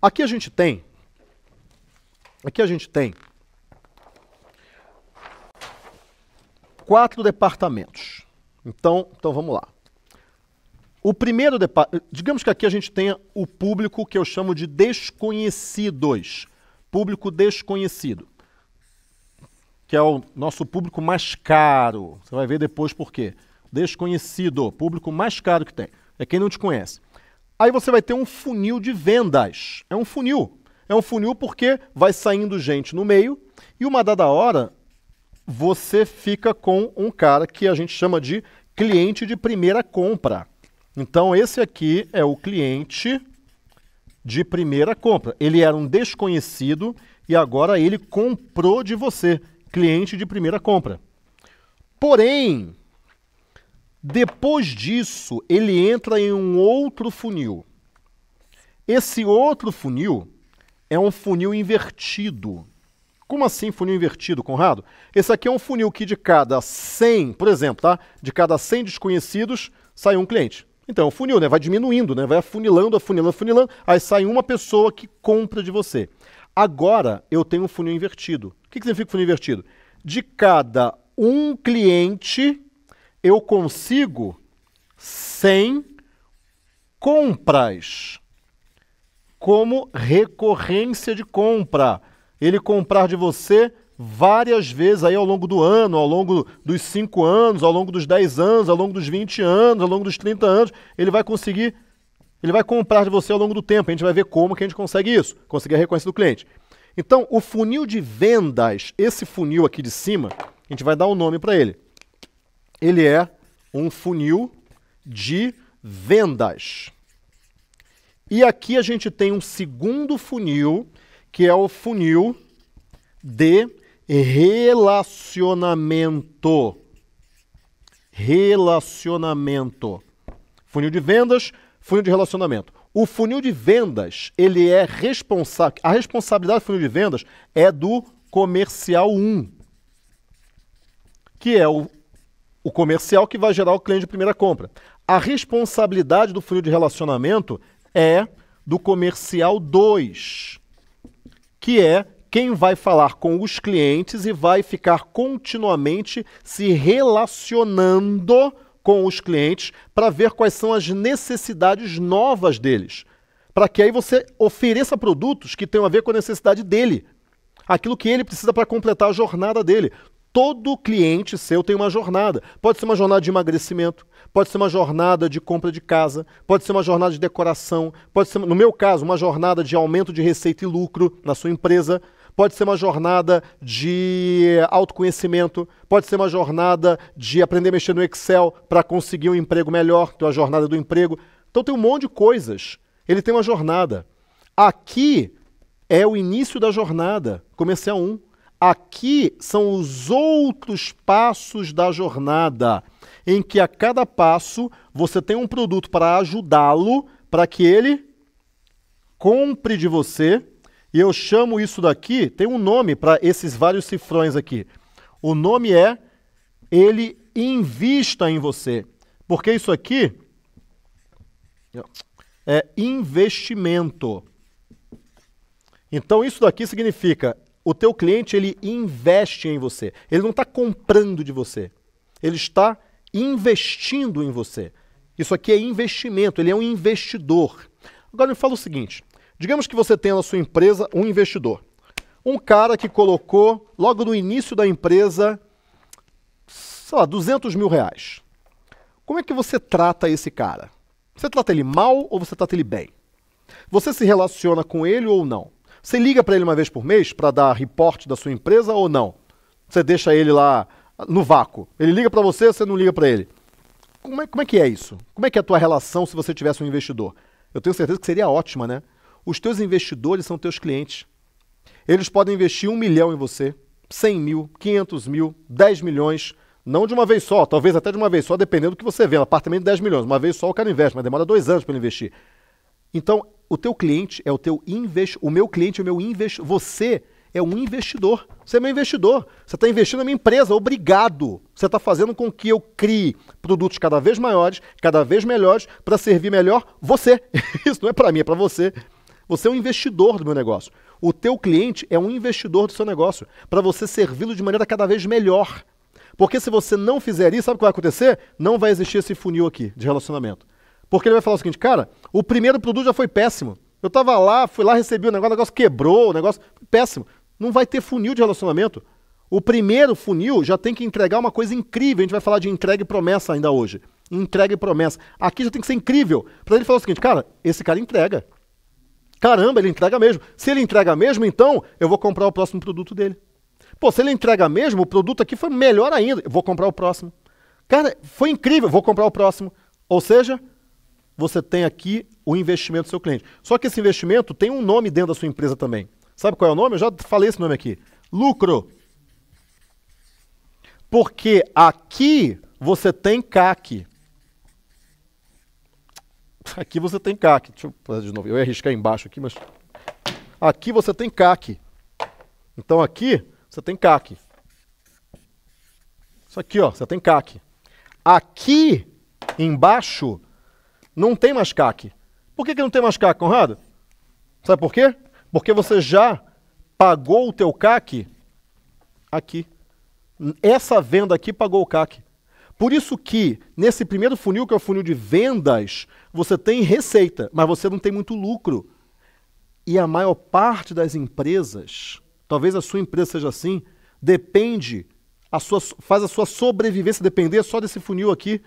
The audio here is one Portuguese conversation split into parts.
Aqui a gente tem, aqui a gente tem quatro departamentos. Então, então vamos lá. O primeiro departamento, digamos que aqui a gente tenha o público que eu chamo de desconhecidos, público desconhecido, que é o nosso público mais caro. Você vai ver depois por quê. Desconhecido, público mais caro que tem, é quem não te conhece. Aí você vai ter um funil de vendas. É um funil. É um funil porque vai saindo gente no meio e uma dada hora você fica com um cara que a gente chama de cliente de primeira compra. Então esse aqui é o cliente de primeira compra. Ele era um desconhecido e agora ele comprou de você, cliente de primeira compra. Porém, depois disso, ele entra em um outro funil. Esse outro funil é um funil invertido. Como assim funil invertido, Conrado? Esse aqui é um funil que de cada 100, por exemplo, tá? De cada 100 desconhecidos, sai um cliente. Então, é um funil, né? Vai diminuindo, né? Vai afunilando, afunilando, afunilando, aí sai uma pessoa que compra de você. Agora, eu tenho um funil invertido. O que, que significa funil invertido? De cada um cliente eu consigo sem compras como recorrência de compra. Ele comprar de você várias vezes aí ao longo do ano, ao longo dos 5 anos, ao longo dos 10 anos, ao longo dos 20 anos, ao longo dos 30 anos, ele vai conseguir, ele vai comprar de você ao longo do tempo. A gente vai ver como que a gente consegue isso, conseguir a recorrência do cliente. Então, o funil de vendas, esse funil aqui de cima, a gente vai dar um nome para ele ele é um funil de vendas. E aqui a gente tem um segundo funil, que é o funil de relacionamento. Relacionamento. Funil de vendas, funil de relacionamento. O funil de vendas, ele é responsável. A responsabilidade do funil de vendas é do comercial 1, que é o, o comercial que vai gerar o cliente de primeira compra. A responsabilidade do funil de relacionamento é do comercial 2, que é quem vai falar com os clientes e vai ficar continuamente se relacionando com os clientes para ver quais são as necessidades novas deles. Para que aí você ofereça produtos que tenham a ver com a necessidade dele, aquilo que ele precisa para completar a jornada dele. Todo cliente seu tem uma jornada. Pode ser uma jornada de emagrecimento, pode ser uma jornada de compra de casa, pode ser uma jornada de decoração, pode ser, no meu caso, uma jornada de aumento de receita e lucro na sua empresa, pode ser uma jornada de autoconhecimento, pode ser uma jornada de aprender a mexer no Excel para conseguir um emprego melhor, tem é uma jornada do emprego. Então tem um monte de coisas. Ele tem uma jornada. Aqui é o início da jornada, Comecei a 1. Aqui são os outros passos da jornada, em que a cada passo você tem um produto para ajudá-lo para que ele compre de você. E eu chamo isso daqui, tem um nome para esses vários cifrões aqui. O nome é Ele Invista em Você. Porque isso aqui é investimento. Então, isso daqui significa o teu cliente, ele investe em você. Ele não está comprando de você. Ele está investindo em você. Isso aqui é investimento, ele é um investidor. Agora me fala o seguinte, digamos que você tenha na sua empresa um investidor. Um cara que colocou, logo no início da empresa, sei lá, 200 mil reais. Como é que você trata esse cara? Você trata ele mal ou você trata ele bem? Você se relaciona com ele ou não? Você liga para ele uma vez por mês para dar reporte da sua empresa ou não? Você deixa ele lá no vácuo. Ele liga para você, você não liga para ele. Como é, como é que é isso? Como é que é a tua relação se você tivesse um investidor? Eu tenho certeza que seria ótima, né? Os teus investidores são teus clientes. Eles podem investir um milhão em você, 100 mil, 500 mil, 10 milhões, não de uma vez só, talvez até de uma vez só, dependendo do que você vê. Um apartamento de 10 milhões, uma vez só o cara investe, mas demora dois anos para ele investir. Então, o teu cliente é o teu investidor. O meu cliente é o meu investidor. Você é um investidor. Você é meu investidor. Você está investindo na minha empresa. Obrigado. Você está fazendo com que eu crie produtos cada vez maiores, cada vez melhores, para servir melhor você. Isso não é para mim, é para você. Você é um investidor do meu negócio. O teu cliente é um investidor do seu negócio, para você servi-lo de maneira cada vez melhor. Porque se você não fizer isso, sabe o que vai acontecer? Não vai existir esse funil aqui de relacionamento. Porque ele vai falar o seguinte, cara, o primeiro produto já foi péssimo. Eu estava lá, fui lá, recebi o negócio, o negócio quebrou, o negócio péssimo. Não vai ter funil de relacionamento. O primeiro funil já tem que entregar uma coisa incrível. A gente vai falar de entrega e promessa ainda hoje. Entrega e promessa. Aqui já tem que ser incrível. Para ele falar o seguinte, cara, esse cara entrega. Caramba, ele entrega mesmo. Se ele entrega mesmo, então eu vou comprar o próximo produto dele. Pô, se ele entrega mesmo, o produto aqui foi melhor ainda. Eu vou comprar o próximo. Cara, foi incrível, vou comprar o próximo. Ou seja, você tem aqui o investimento do seu cliente. Só que esse investimento tem um nome dentro da sua empresa também. Sabe qual é o nome? Eu já falei esse nome aqui. Lucro. Porque aqui você tem CAC. Aqui você tem CAC. Deixa eu fazer de novo. Eu ia arriscar embaixo aqui, mas. Aqui você tem CAC. Então aqui você tem CAC. Isso aqui, ó, você tem CAC. Aqui embaixo não tem mais CAC. Por que, que não tem mais CAC, Conrado? Sabe por quê? Porque você já pagou o teu CAC aqui. Essa venda aqui pagou o CAC. Por isso que, nesse primeiro funil, que é o funil de vendas, você tem receita, mas você não tem muito lucro. E a maior parte das empresas, talvez a sua empresa seja assim, depende, a sua, faz a sua sobrevivência depender só desse funil aqui,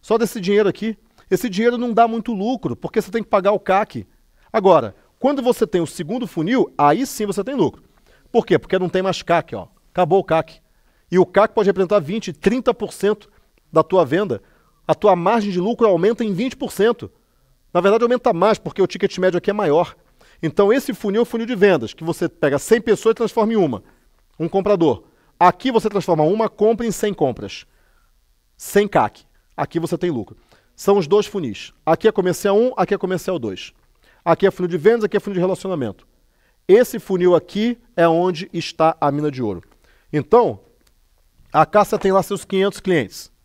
só desse dinheiro aqui. Esse dinheiro não dá muito lucro, porque você tem que pagar o CAC. Agora, quando você tem o segundo funil, aí sim você tem lucro. Por quê? Porque não tem mais CAC, ó. Acabou o CAC. E o CAC pode representar 20, 30% da tua venda. A tua margem de lucro aumenta em 20%. Na verdade, aumenta mais, porque o ticket médio aqui é maior. Então, esse funil é o funil de vendas, que você pega 100 pessoas e transforma em uma. Um comprador. Aqui você transforma uma compra em 100 compras. Sem CAC. Aqui você tem lucro são os dois funis. Aqui é comercial 1, aqui é comercial 2. Aqui é funil de vendas, aqui é funil de relacionamento. Esse funil aqui é onde está a mina de ouro. Então, a caça tem lá seus 500 clientes.